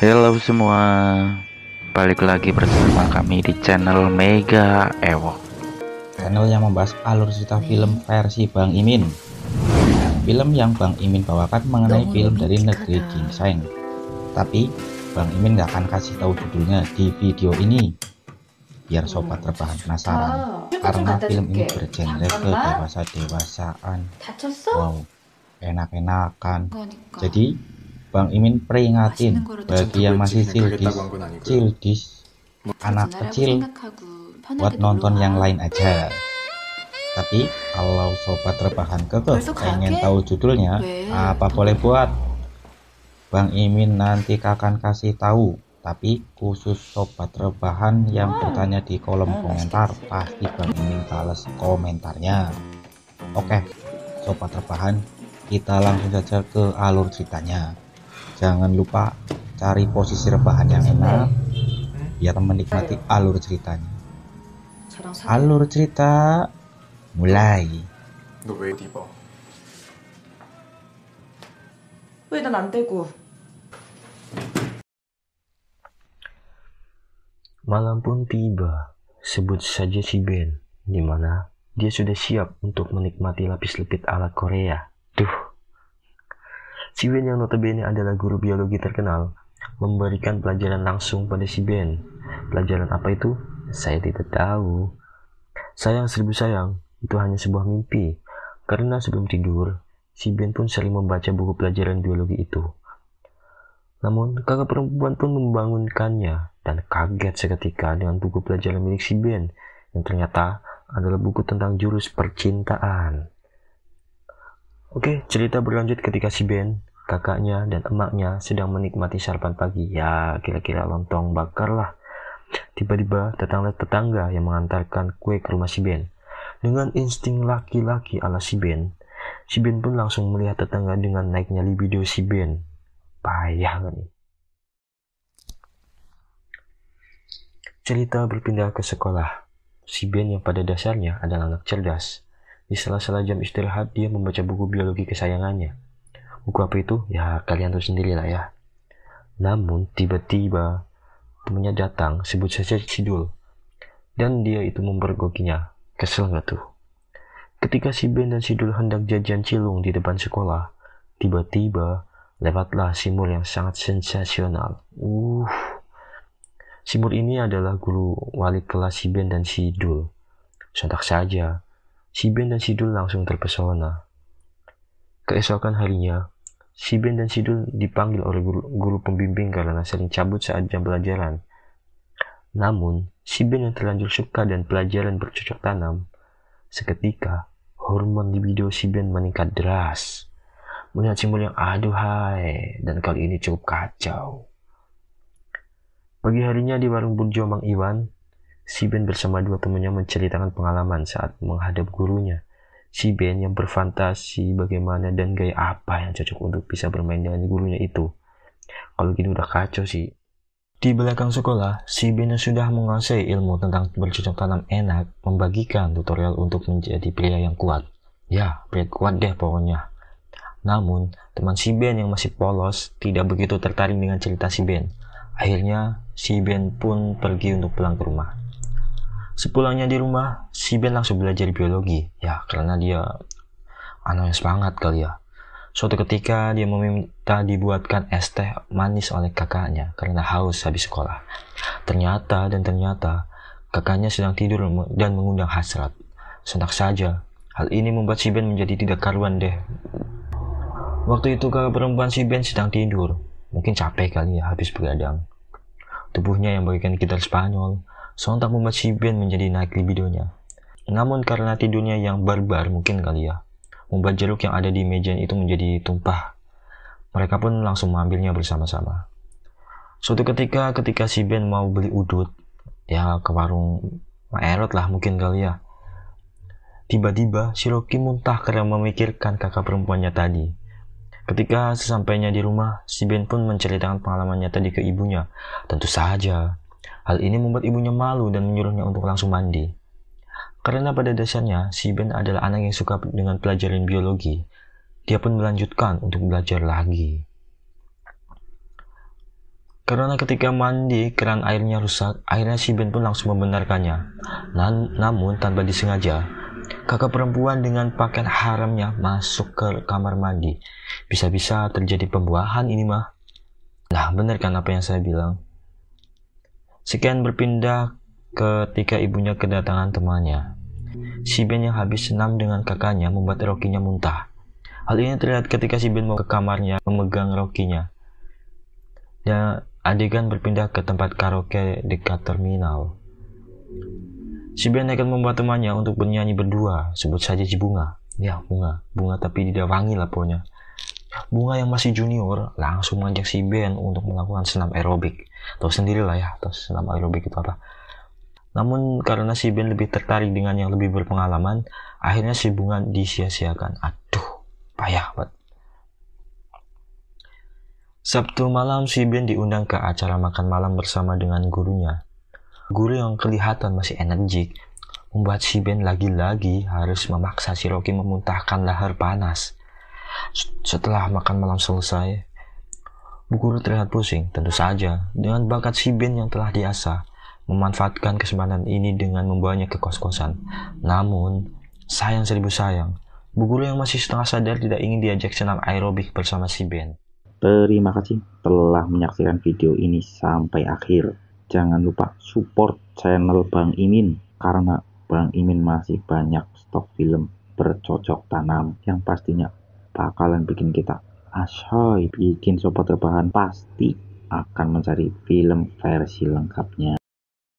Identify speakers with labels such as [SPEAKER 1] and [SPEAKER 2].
[SPEAKER 1] Halo semua, balik lagi bersama kami di channel Mega Ewok. Channel yang membahas alur cerita film versi Bang Imin. Film yang Bang Imin bawakan mengenai film dari negeri ginseng. Tapi Bang Imin gak akan kasih tahu judulnya di video ini. Biar sobat terbahan penasaran, oh, karena film ini bergenre kedewasa dewasaan. Wow, enak-enakan. Jadi Bang Imin peringatin bagi yang masih cildis, cildis anak kecil buat nonton yang lain aja. Tapi kalau sobat rebahan kekeh pengen tahu judulnya, apa boleh buat? Bang Imin nanti akan kasih tahu, tapi khusus sobat rebahan yang bertanya di kolom nah, komentar pasti Bang Imin balas komentarnya. Oke, sobat rebahan, kita langsung saja ke alur ceritanya jangan lupa cari posisi rebahan yang enak biar menikmati alur ceritanya alur cerita mulai
[SPEAKER 2] Malam pun tiba, sebut saja si Ben, di mana dia sudah siap untuk menikmati lapis-lipit ala Korea Si Ben yang notabene adalah guru biologi terkenal, memberikan pelajaran langsung pada si Ben. Pelajaran apa itu? Saya tidak tahu. Sayang seribu sayang, itu hanya sebuah mimpi. Karena sebelum tidur, si Ben pun sering membaca buku pelajaran biologi itu. Namun, kakak perempuan pun membangunkannya dan kaget seketika dengan buku pelajaran milik si Ben yang ternyata adalah buku tentang jurus percintaan. Oke, cerita berlanjut ketika si Ben, kakaknya, dan emaknya sedang menikmati sarapan pagi. Ya, kira-kira lontong bakar lah. Tiba-tiba datanglah tetangga yang mengantarkan kue ke rumah si Ben. Dengan insting laki-laki ala si Ben, si Ben pun langsung melihat tetangga dengan naiknya libido si Ben. Payah nih. Cerita berpindah ke sekolah. Si Ben yang pada dasarnya adalah anak cerdas, di sela-sela jam istirahat, dia membaca buku biologi kesayangannya. Buku apa itu? Ya, kalian tahu sendiri lah ya. Namun, tiba-tiba temannya datang, sebut saja Sidul. Dan dia itu mempergokinya. Kesel nggak tuh? Ketika si Ben dan Sidul hendak jajan cilung di depan sekolah, tiba-tiba lewatlah Simur yang sangat sensasional. Uh, Simur ini adalah guru wali kelas si Ben dan Sidul. Sontak saja, Si Ben dan Sidul langsung terpesona. Keesokan harinya, si Ben dan Sidul dipanggil oleh guru, guru pembimbing karena sering cabut saat jam pelajaran. Namun, si Ben yang terlanjur suka dan pelajaran bercocok tanam, seketika hormon libido si Ben meningkat deras. Melihat simbol yang aduhai, dan kali ini cukup kacau. Pagi harinya di warung Burjo Mang Iwan, Si Ben bersama dua temannya menceritakan pengalaman saat menghadap gurunya. Si Ben yang berfantasi bagaimana dan gaya apa yang cocok untuk bisa bermain dengan gurunya itu. Kalau gini gitu udah kacau sih. Di belakang sekolah, si Ben yang sudah menguasai ilmu tentang bercocok tanam enak membagikan tutorial untuk menjadi pria yang kuat. Ya, pria kuat deh pokoknya. Namun, teman si Ben yang masih polos tidak begitu tertarik dengan cerita si Ben. Akhirnya, si Ben pun pergi untuk pulang ke rumah. Sepulangnya di rumah, si Ben langsung belajar biologi, ya karena dia anak yang semangat kali ya. Suatu ketika dia meminta dibuatkan es teh manis oleh kakaknya karena haus habis sekolah. Ternyata dan ternyata kakaknya sedang tidur dan mengundang hasrat. Sentak saja, hal ini membuat si Ben menjadi tidak karuan deh. Waktu itu kakak perempuan si Ben sedang tidur. Mungkin capek kali ya habis begadang. Tubuhnya yang bagikan gitar Spanyol sontak membuat Ben menjadi naik libidonya. Namun karena tidurnya yang barbar mungkin kali ya, membuat jeruk yang ada di meja itu menjadi tumpah. Mereka pun langsung mengambilnya bersama-sama. Suatu ketika ketika si Ben mau beli udut, ya ke warung Maerot lah mungkin kali ya. Tiba-tiba Shiroki muntah karena memikirkan kakak perempuannya tadi. Ketika sesampainya di rumah, si Ben pun menceritakan pengalamannya tadi ke ibunya. Tentu saja, Hal ini membuat ibunya malu dan menyuruhnya untuk langsung mandi. Karena pada dasarnya, si Ben adalah anak yang suka dengan pelajaran biologi. Dia pun melanjutkan untuk belajar lagi. Karena ketika mandi, keran airnya rusak, akhirnya si Ben pun langsung membenarkannya. Nan namun tanpa disengaja, kakak perempuan dengan pakaian haramnya masuk ke kamar mandi. Bisa-bisa terjadi pembuahan ini mah. Nah, benar kan apa yang saya bilang? Sekian berpindah ketika ibunya kedatangan temannya. Si Ben yang habis senam dengan kakaknya membuat Rokinya muntah. Hal ini terlihat ketika si Ben mau ke kamarnya memegang Rokinya. Dan adegan berpindah ke tempat karaoke dekat terminal. Si Ben akan membuat temannya untuk bernyanyi berdua, sebut saja si Bunga. Ya, Bunga. Bunga tapi tidak wangi lah pokoknya. Bunga yang masih junior langsung mengajak si Ben untuk melakukan senam aerobik. Tahu sendirilah ya, tahu senam aerobik itu apa. Namun karena si Ben lebih tertarik dengan yang lebih berpengalaman, akhirnya si Bunga disia-siakan. Aduh, payah banget. Sabtu malam si Ben diundang ke acara makan malam bersama dengan gurunya. Guru yang kelihatan masih energik membuat si Ben lagi-lagi harus memaksa si Rocky memuntahkan lahar panas. Setelah makan malam selesai, Bu Guru terlihat pusing, tentu saja, dengan bakat si Ben yang telah diasah, memanfaatkan kesempatan ini dengan membawanya ke kos-kosan. Namun, sayang seribu sayang, Bu Guru yang masih setengah sadar tidak ingin diajak senam aerobik bersama si Ben.
[SPEAKER 1] Terima kasih telah menyaksikan video ini sampai akhir. Jangan lupa support channel Bang Imin, karena Bang Imin masih banyak stok film bercocok tanam yang pastinya bakalan bikin kita asyik bikin sobat rebahan pasti akan mencari film versi lengkapnya